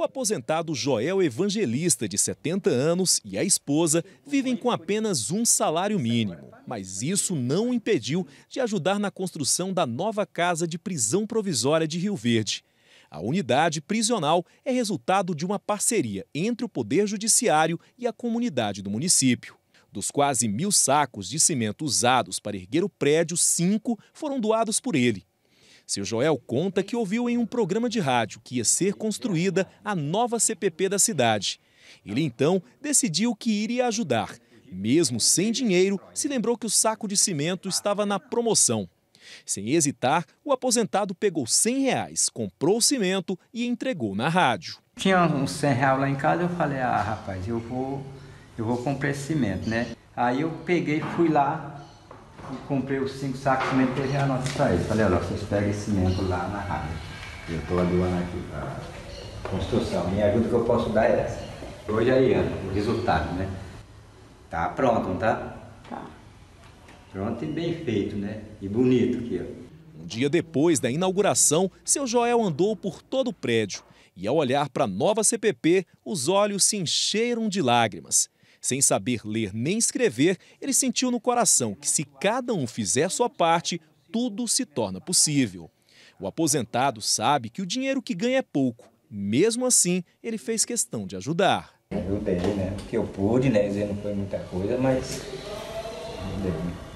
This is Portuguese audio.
O aposentado Joel Evangelista, de 70 anos, e a esposa vivem com apenas um salário mínimo. Mas isso não impediu de ajudar na construção da nova casa de prisão provisória de Rio Verde. A unidade prisional é resultado de uma parceria entre o Poder Judiciário e a comunidade do município. Dos quase mil sacos de cimento usados para erguer o prédio, cinco foram doados por ele. Seu Joel conta que ouviu em um programa de rádio que ia ser construída a nova CPP da cidade. Ele então decidiu que iria ajudar. Mesmo sem dinheiro, se lembrou que o saco de cimento estava na promoção. Sem hesitar, o aposentado pegou 100 reais, comprou o cimento e entregou na rádio. Tinha uns 100 reais lá em casa, eu falei, ah, rapaz, eu vou, eu vou comprar esse cimento, né? Aí eu peguei, fui lá, comprei os cinco sacos de cimento e a nota para Falei, olha, vocês pegam esse cimento lá na rádio. Eu estou doando aqui a construção. Minha ajuda que eu posso dar é essa. Hoje é aí, Ana, o resultado, né? Tá pronto, não tá? Tá. Pronto e bem feito, né? E bonito aqui, ó. Um dia depois da inauguração, seu Joel andou por todo o prédio e, ao olhar para a nova CPP, os olhos se encheram de lágrimas. Sem saber ler nem escrever, ele sentiu no coração que se cada um fizer sua parte, tudo se torna possível. O aposentado sabe que o dinheiro que ganha é pouco. Mesmo assim, ele fez questão de ajudar. Ajudei, né? O que eu pude, né? Não foi muita coisa, mas ajudei.